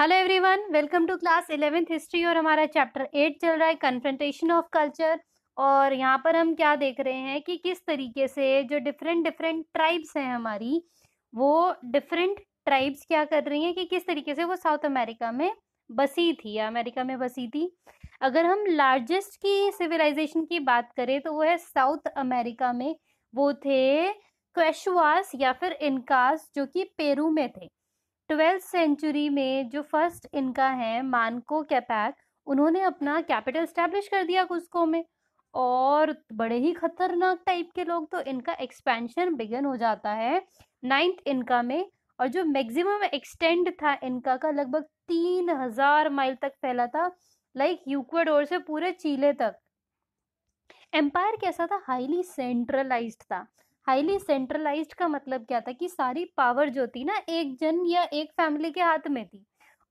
hello everyone welcome to class eleventh history और हमारा chapter eight चल रहा है कन्फ्रेंटेशन ऑफ कल्चर और यहाँ पर हम क्या देख रहे हैं कि किस तरीके से जो डिफरेंट डिफरेंट ट्राइब्स हैं हमारी वो डिफरेंट ट्राइब्स क्या कर रही हैं कि किस तरीके से वो साउथ अमेरिका में बसी थी या अमेरिका में बसी थी अगर हम लार्जेस्ट की सिविलाइजेशन की बात करें तो वो है साउथ अमेरिका में वो थे क्वेशवास या फिर इनकास जो कि पेरू में थे ट्वेल्थ सेंचुरी में जो फर्स्ट इनका है मानको कैपैक उन्होंने अपना कैपिटल स्टैब्लिश कर दिया कुस्को में और बड़े ही खतरनाक टाइप के लोग तो इनका एक्सपेंशन बिगन हो जाता है नाइन्थ इनका में और जो मैक्सिमम एक्सटेंड था इनका का लगभग तीन हजार माइल तक फैला था लाइक यूक्वाडोर से पूरे चीले तक एम्पायर कैसा था हाईली सेंट्रलाइज्ड था हाईली सेंट्रलाइज का मतलब क्या था कि सारी पावर जो थी ना एक जन या एक फैमिली के हाथ में थी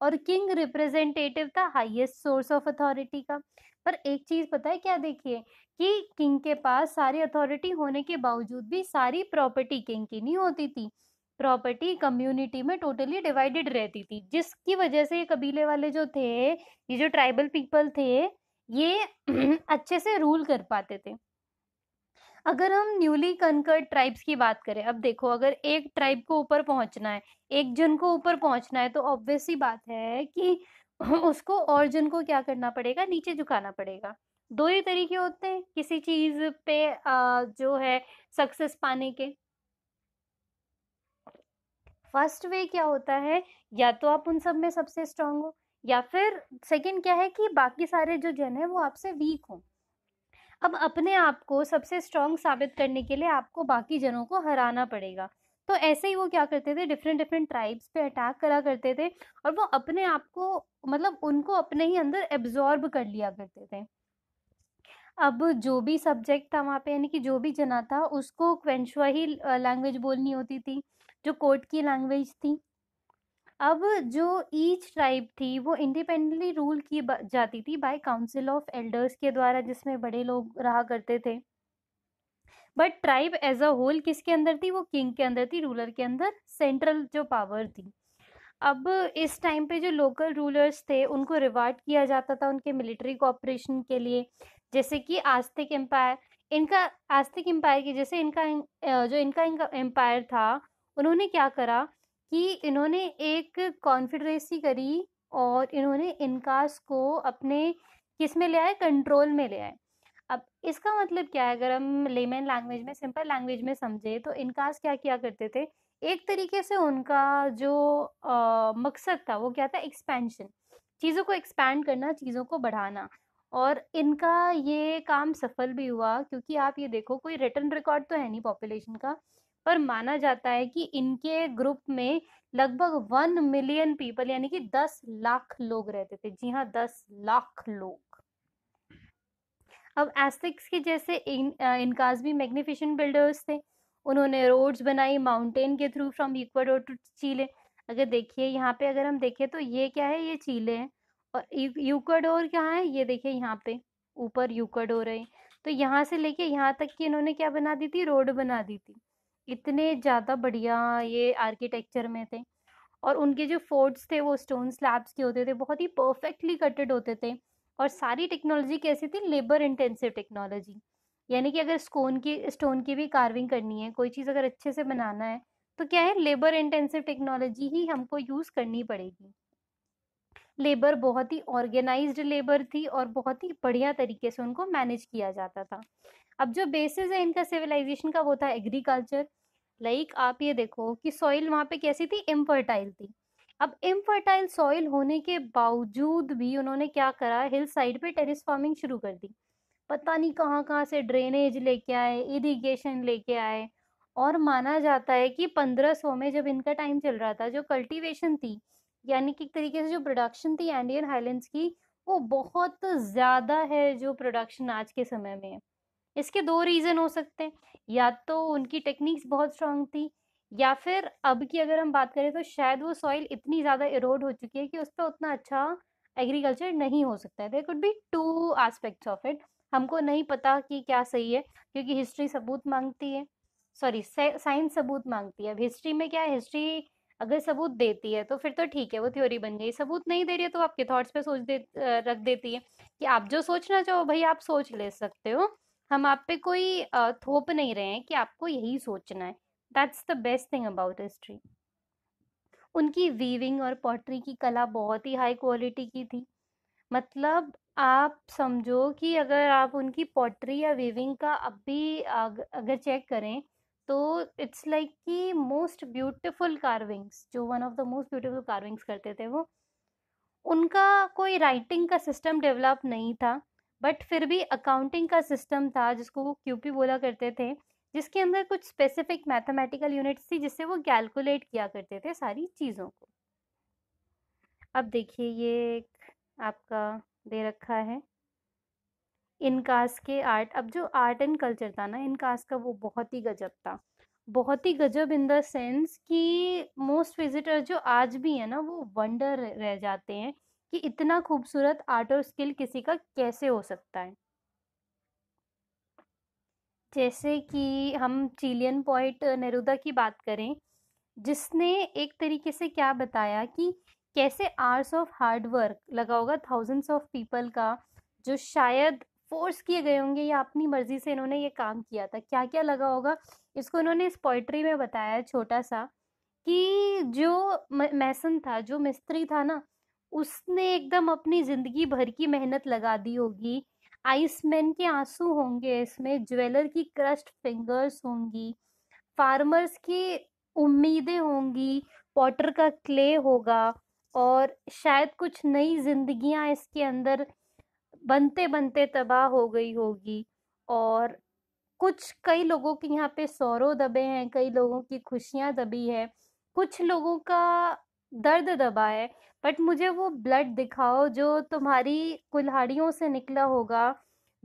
और किंग रिप्रेजेंटेटिव था हाईएस्ट सोर्स ऑफ अथॉरिटी का पर एक चीज़ पता है क्या देखिए कि किंग के पास सारी अथॉरिटी होने के बावजूद भी सारी प्रॉपर्टी किंग की नहीं होती थी प्रॉपर्टी कम्युनिटी में टोटली डिवाइडेड रहती थी जिसकी वजह से ये कबीले वाले जो थे ये जो ट्राइबल पीपल थे ये अच्छे से रूल कर पाते थे अगर हम न्यूली कनकर्ड ट्राइब्स की बात करें अब देखो अगर एक ट्राइब को ऊपर पहुंचना है एक जन को ऊपर पहुंचना है तो ऑब्वियस बात है कि उसको और जन को क्या करना पड़ेगा नीचे झुकाना पड़ेगा दो ही तरीके होते हैं किसी चीज पे जो है सक्सेस पाने के फर्स्ट वे क्या होता है या तो आप उन सब में सबसे स्ट्रांग हो या फिर सेकंड क्या है कि बाकी सारे जो जन है वो आपसे वीक हों अब अपने आप को सबसे स्ट्रॉन्ग साबित करने के लिए आपको बाकी जनों को हराना पड़ेगा तो ऐसे ही वो क्या करते थे डिफरेंट डिफरेंट ट्राइब्स पे अटैक करा करते थे और वो अपने आप को मतलब उनको अपने ही अंदर एब्जॉर्ब कर लिया करते थे अब जो भी सब्जेक्ट था वहाँ पे यानी कि जो भी जना था उसको क्वेंशवा ही लैंग्वेज बोलनी होती थी जो कोर्ट की लैंग्वेज थी अब जो ईच ट्राइब थी वो इंडिपेंडेंटली रूल की जाती थी बाय काउंसिल ऑफ एल्डर्स के द्वारा जिसमें बड़े लोग रहा करते थे but tribe as a whole किसके अंदर थी वो किंग के अंदर थी रूलर के अंदर सेंट्रल जो पावर थी अब इस टाइम पे जो लोकल रूलर्स थे उनको रिवार्ड किया जाता था उनके मिलिट्री कोऑपरेशन के लिए जैसे कि आस्तिक एम्पायर इनका आस्तिक एम्पायर की जैसे इनका जो इनका इनका एम्पायर था उन्होंने क्या करा कि इन्होंने एक कॉन्फिडरेसी करी और इन्होंने इनकास को अपने किस में ले आए कंट्रोल में ले आए अब इसका मतलब क्या है अगर हम लेमन लैंग्वेज में सिंपल लैंग्वेज में समझे तो इनकास क्या किया करते थे एक तरीके से उनका जो आ, मकसद था वो क्या था एक्सपेंशन चीज़ों को एक्सपैंड करना चीज़ों को बढ़ाना और इनका ये काम सफल भी हुआ क्योंकि आप ये देखो कोई रिटर्न रिकॉर्ड तो है नहीं पॉपुलेशन का पर माना जाता है कि इनके ग्रुप में लगभग वन मिलियन पीपल यानी कि दस लाख लोग रहते थे जी हाँ दस लाख लोग अब एस्टिक्स के जैसे इन इनकाज भी मैग्निफिशन बिल्डर्स थे उन्होंने रोड्स बनाई माउंटेन के through from Ecuador to Chile अगर देखिए यहाँ पे अगर हम देखें तो ये क्या है ये चीले हैं और यूकाडोर क्या है ये देखिए यहाँ पे ऊपर यूकाडोर है तो यहाँ से लेके यहाँ तक कि इन्होंने क्या बना दी थी रोड बना दी थी इतने ज़्यादा बढ़िया ये आर्किटेक्चर में थे और उनके जो फोर्ट्स थे वो स्टोन स्लैब्स के होते थे बहुत ही परफेक्टली कटेड होते थे और सारी टेक्नोलॉजी कैसी थी लेबर इंटेंसिव टेक्नोलॉजी यानी कि अगर स्कोन की स्टोन की भी कार्विंग करनी है कोई चीज़ अगर अच्छे से बनाना है तो क्या है लेबर इंटेंसिव टेक्नोलॉजी ही हमको यूज़ करनी पड़ेगी लेबर बहुत ही ऑर्गेनाइज्ड लेबर थी और बहुत ही बढ़िया तरीके से उनको मैनेज किया जाता था अब जो बेसिस है इनका सिविलाइजेशन का वो था एग्रीकल्चर लाइक like, आप ये देखो कि सॉइल वहाँ पे कैसी थी इम्फर्टाइल थी अब इम्फर्टाइल सॉइल होने के बावजूद भी उन्होंने क्या करा हिल साइड पे टेरिस फार्मिंग शुरू कर दी पता नहीं कहाँ कहाँ से ड्रेनेज लेके आए इरिगेशन लेके आए और माना जाता है कि 1500 में जब इनका टाइम चल रहा था जो कल्टीवेशन थी यानी कि एक तरीके से जो प्रोडक्शन थी एंडियन हाईलैंड्स की वो बहुत ज़्यादा है जो प्रोडक्शन आज के समय में है इसके दो रीज़न हो सकते हैं या तो उनकी टेक्निक्स बहुत स्ट्रांग थी या फिर अब की अगर हम बात करें तो शायद वो सॉइल इतनी ज़्यादा इरोड हो चुकी है कि उस पर उतना अच्छा एग्रीकल्चर नहीं हो सकता है there could be two aspects of it हमको नहीं पता कि क्या सही है क्योंकि हिस्ट्री सबूत मांगती है सॉरी साइंस सबूत मांगती है अब हिस्ट्री में क्या है हिस्ट्री अगर सबूत देती है तो फिर तो ठीक है वो थ्योरी बन गई सबूत नहीं दे रही है तो आपके थॉट्स पे सोच दे रख देती है कि आप जो सोचना चाहो भाई आप सोच ले सकते हो हम आप पे कोई थोप नहीं रहे हैं कि आपको यही सोचना है that's the best thing about history उनकी वीविंग और पॉटरी की कला बहुत ही हाई क्वालिटी की थी मतलब आप समझो कि अगर आप उनकी पॉटरी या वीविंग का अब भी अगर चेक करें तो इट्स लाइक कि मोस्ट ब्यूटीफुल कार्विंग्स जो one of the most beautiful carvings करते थे वो उनका कोई राइटिंग का सिस्टम डेवलप नहीं था बट फिर भी अकाउंटिंग का सिस्टम था जिसको वो क्यूपी बोला करते थे जिसके अंदर कुछ स्पेसिफिक मैथमेटिकल यूनिट्स थी जिससे वो कैलकुलेट किया करते थे सारी चीज़ों को अब देखिए ये एक आपका दे रखा है इनकास के आर्ट अब जो आर्ट एंड कल्चर था ना इनकास का वो बहुत ही गजब था बहुत ही गजब इन द सेंस कि मोस्ट विजिटर जो आज भी है ना वो वंडर रह जाते हैं कि इतना खूबसूरत आर्ट और स्किल किसी का कैसे हो सकता है जैसे कि हम चिलियन पॉइंट नेरुदा की बात करें जिसने एक तरीके से क्या बताया कि कैसे आर्स ऑफ हार्ड वर्क लगा होगा थाउजेंड्स ऑफ पीपल का जो शायद फोर्स किए गए होंगे या अपनी मर्जी से इन्होंने ये काम किया था क्या क्या लगा होगा इसको इन्होंने इस पोइट्री में बताया है छोटा सा कि जो मैसन था जो मिस्त्री था ना उसने एकदम अपनी ज़िंदगी भर की मेहनत लगा दी होगी आइसमैन के आंसू होंगे इसमें ज्वेलर की क्रस्ट फिंगर्स होंगी फार्मर्स की उम्मीदें होंगी पॉटर का क्ले होगा और शायद कुछ नई जिंदगियां इसके अंदर बनते बनते तबाह हो गई होगी और कुछ कई लोगों के यहाँ पे सौरों दबे हैं कई लोगों की खुशियाँ दबी है कुछ लोगों का दर्द दबा है बट मुझे वो ब्लड दिखाओ जो तुम्हारी कुल्हाड़ियों से निकला होगा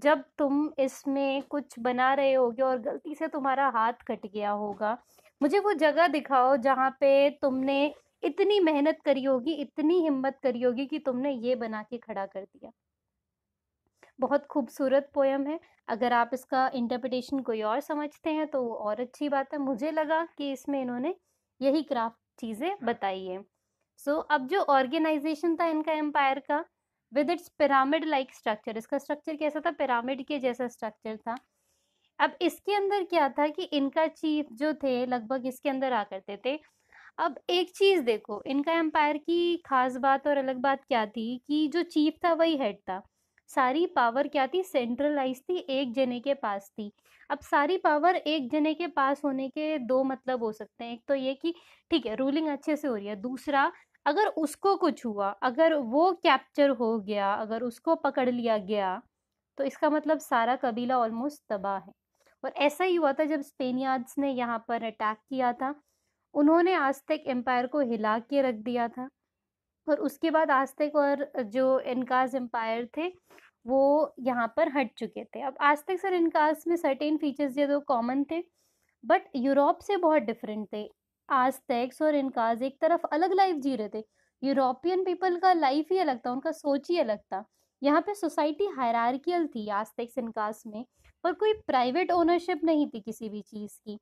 जब तुम इसमें कुछ बना रहे होगे और गलती से तुम्हारा हाथ कट गया होगा मुझे वो जगह दिखाओ जहाँ पे तुमने इतनी मेहनत करी होगी इतनी हिम्मत करी होगी कि तुमने ये बना के खड़ा कर दिया बहुत खूबसूरत पोएम है अगर आप इसका इंटरप्रिटेशन कोई और समझते हैं तो वो और अच्छी बात है मुझे लगा कि इसमें इन्होंने यही क्राफ्ट चीज़ें बताई है सो so, अब जो ऑर्गेनाइजेशन था इनका एम्पायर का with its pyramid like structure इसका स्ट्रक्चर कैसा था पिरामिड के जैसा स्ट्रक्चर था अब इसके अंदर क्या था कि इनका चीफ जो थे लगभग इसके अंदर आ करते थे अब एक चीज़ देखो इनका एम्पायर की खास बात और अलग बात क्या थी कि जो चीफ था वही हेड था सारी पावर क्या थी सेंट्रलाइज थी एक जने के पास थी अब सारी पावर एक जने के पास होने के दो मतलब हो सकते हैं एक तो ये कि ठीक है रूलिंग अच्छे से हो रही है दूसरा अगर उसको कुछ हुआ अगर वो कैप्चर हो गया अगर उसको पकड़ लिया गया तो इसका मतलब सारा कबीला ऑलमोस्ट तबाह है और ऐसा ही हुआ था जब स्पेनियार्ड्स ने यहाँ पर अटैक किया था उन्होंने आज तक एम्पायर को हिला के रख दिया था और उसके बाद आस्तिक और जो इनकाज एम्पायर थे वो यहाँ पर हट चुके थे अब तक सर इनकाज में सर्टेन फीचर्स ये तो कॉमन थे बट यूरोप से बहुत डिफरेंट थे आज तैक्स और इनकाज एक तरफ अलग लाइफ जी रहे थे यूरोपियन पीपल का लाइफ ही अलग था उनका सोच ही अलग था यहाँ पे सोसाइटी हायरार्कियल थी आज तक इनकास में पर कोई प्राइवेट ओनरशिप नहीं थी किसी भी चीज़ की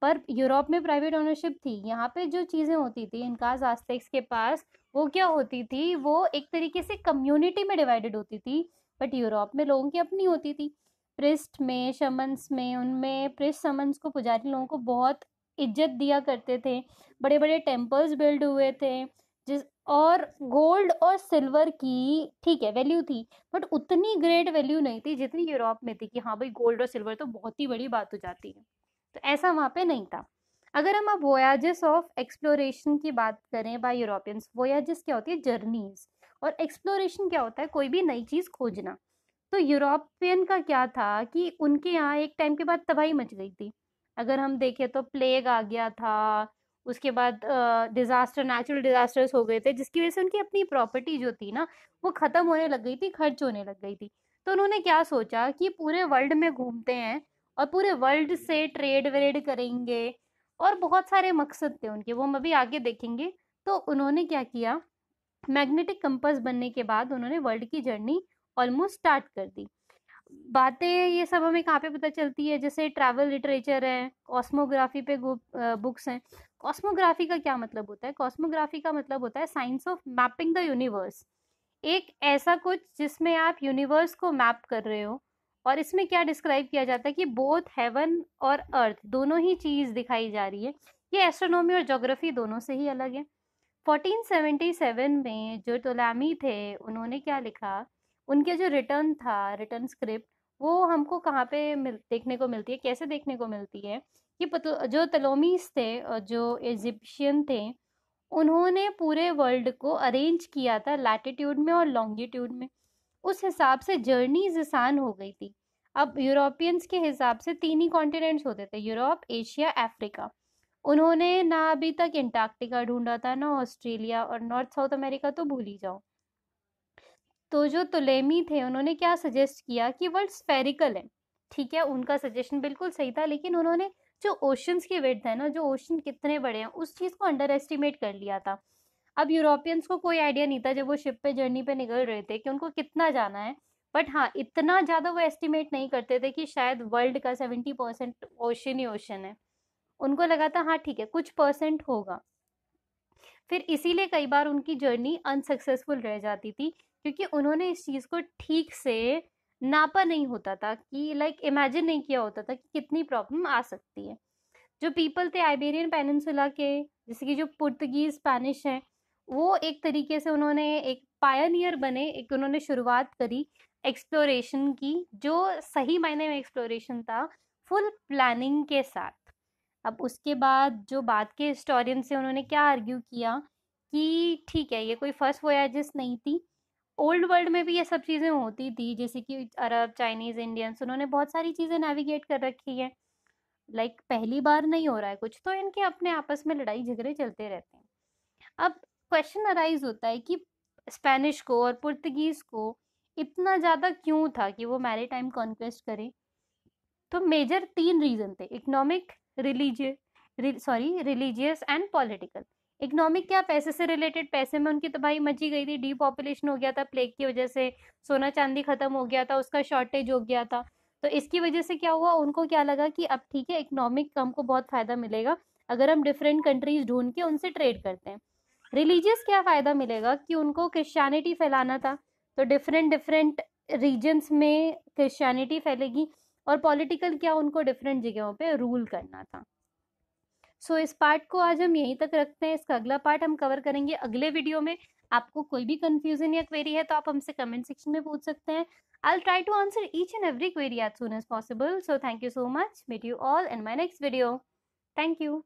पर यूरोप में प्राइवेट ओनरशिप थी यहाँ पे जो चीज़ें होती थी इनकाज आस्तेक्स के पास वो क्या होती थी वो एक तरीके से कम्युनिटी में डिवाइडेड होती थी बट यूरोप में लोगों की अपनी होती थी प्रिस्ट में शमंस में उनमें प्रिस्ट समन्स को पुजारी लोगों को बहुत इज्जत दिया करते थे बड़े बड़े टेम्पल्स बिल्ड हुए थे जिस और गोल्ड और सिल्वर की ठीक है वैल्यू थी बट उतनी ग्रेट वैल्यू नहीं थी जितनी यूरोप में थी कि हाँ भाई गोल्ड और सिल्वर तो बहुत ही बड़ी बात हो जाती है तो ऐसा वहाँ पे नहीं था अगर हम अब वोयाजेस ऑफ एक्सप्लोरेशन की बात करें बाय यूरोपियंस वोयाजेस क्या होती है जर्नीज और एक्सप्लोरेशन क्या होता है कोई भी नई चीज़ खोजना तो यूरोपियन का क्या था कि उनके यहाँ एक टाइम के बाद तबाही मच गई थी अगर हम देखें तो प्लेग आ गया था उसके बाद डिज़ास्टर नेचुरल डिज़ास्टर्स हो गए थे जिसकी वजह से उनकी अपनी प्रॉपर्टी जो थी ना वो ख़त्म होने लग गई थी खर्च होने लग गई थी तो उन्होंने क्या सोचा कि पूरे वर्ल्ड में घूमते हैं और पूरे वर्ल्ड से ट्रेड वेड करेंगे और बहुत सारे मकसद थे उनके वो हम अभी आगे देखेंगे तो उन्होंने क्या किया मैग्नेटिक कंपास बनने के बाद उन्होंने वर्ल्ड की जर्नी ऑलमोस्ट स्टार्ट कर दी बातें ये सब हमें कहाँ पे पता चलती है जैसे ट्रैवल लिटरेचर है कॉस्मोग्राफी पे बुक्स हैं कॉस्मोग्राफी का क्या मतलब होता है कॉस्मोग्राफी का मतलब होता है science of mapping the universe एक ऐसा कुछ जिसमें आप यूनिवर्स को मैप कर रहे हो और इसमें क्या डिस्क्राइब किया जाता है कि बोथ हेवन और अर्थ दोनों ही चीज़ दिखाई जा रही है ये एस्ट्रोनॉमी और जोग्राफी दोनों से ही अलग है 1477 में जो टोलामी थे उन्होंने क्या लिखा उनके जो रिटर्न था रिटर्न स्क्रिप्ट वो हमको कहाँ पे मिल देखने को मिलती है कैसे देखने को मिलती है कि जो तलोमीस थे और जो इजिप्शियन थे उन्होंने पूरे वर्ल्ड को अरेंज किया था लैटिट्यूड में और लॉन्गिट्यूड में उस हिसाब से जर्नीज आसान हो गई थी अब यूरोपियंस के हिसाब से तीन ही कॉन्टिनेंट्स होते थे यूरोप एशिया अफ्रीका उन्होंने ना अभी तक एंटार्क्टिका ढूंढा था ना ऑस्ट्रेलिया और नॉर्थ साउथ अमेरिका तो भूल ही जाओ तो जो तुलेमी थे उन्होंने क्या सजेस्ट किया कि वर्ल्ड स्पेरिकल है ठीक है उनका सजेशन बिल्कुल सही था लेकिन उन्होंने जो ओशंस की वेट है ना जो ओशन कितने बड़े हैं उस चीज़ को अंडर एस्टिमेट कर लिया था अब यूरोपियंस को कोई आइडिया नहीं था जब वो शिप पे जर्नी पे निकल रहे थे कि उनको कितना जाना है बट हाँ इतना ज़्यादा वो एस्टिमेट नहीं करते थे कि शायद वर्ल्ड का सेवेंटी परसेंट ओशन ही ओशन है उनको लगा था हाँ ठीक है कुछ परसेंट होगा फिर इसीलिए कई बार उनकी जर्नी अनसक्सेसफुल रह जाती थी क्योंकि उन्होंने इस चीज़ को ठीक से नापा नहीं होता था कि लाइक इमेजिन नहीं किया होता था कि कितनी प्रॉब्लम आ सकती है जो पीपल थे आइबेरियन पेनसुला के जैसे कि जो पुर्तगीज स्पेनिश हैं वो एक तरीके से उन्होंने एक पायनियर बने एक उन्होंने शुरुआत करी एक्सप्लोरेशन की जो सही मायने में एक्सप्लोरेशन था फुल प्लानिंग के साथ अब उसके बाद जो बाद के हिस्टोरियन से उन्होंने क्या आर्ग्यू किया कि ठीक है ये कोई फर्स्ट वोयाजिस नहीं थी ओल्ड वर्ल्ड में भी ये सब चीज़ें होती थी जैसे कि अरब चाइनीज़ इंडियंस उन्होंने बहुत सारी चीज़ें नेविगेट कर रखी है लाइक like, पहली बार नहीं हो रहा है कुछ तो इनके अपने आपस में लड़ाई झगड़े चलते रहते हैं अब क्वेश्चन अराइज होता है कि स्पेनिश को और पुर्तगीज को इतना ज़्यादा क्यों था कि वो मैरी टाइम कॉन्क्वेस्ट करें तो मेजर तीन रीज़न थे economic religious sorry religious and political economic क्या पैसे से रिलेटेड पैसे में उनकी तबाही मची गई थी डी पॉपुलेशन हो गया था प्लेग की वजह से सोना चांदी ख़त्म हो गया था उसका शॉर्टेज हो गया था तो इसकी वजह से क्या हुआ उनको क्या लगा कि अब ठीक है इकोनॉमिक हमको बहुत फ़ायदा मिलेगा अगर हम डिफरेंट कंट्रीज़ ढूंढ के उनसे ट्रेड करते हैं रिलीजियस क्या फ़ायदा मिलेगा कि उनको क्रिश्चियनिटी फैलाना था तो डिफरेंट डिफरेंट रीजन्स में क्रिश्चियनिटी फैलेगी और पॉलिटिकल क्या उनको डिफरेंट जगहों पे रूल करना था सो so, इस पार्ट को आज हम यहीं तक रखते हैं इसका अगला पार्ट हम कवर करेंगे अगले वीडियो में आपको कोई भी कंफ्यूजन या क्वेरी है तो आप हमसे कमेंट सेक्शन में पूछ सकते हैं I try to answer each and every query as soon as possible so thank you so much meet you all in my next video thank you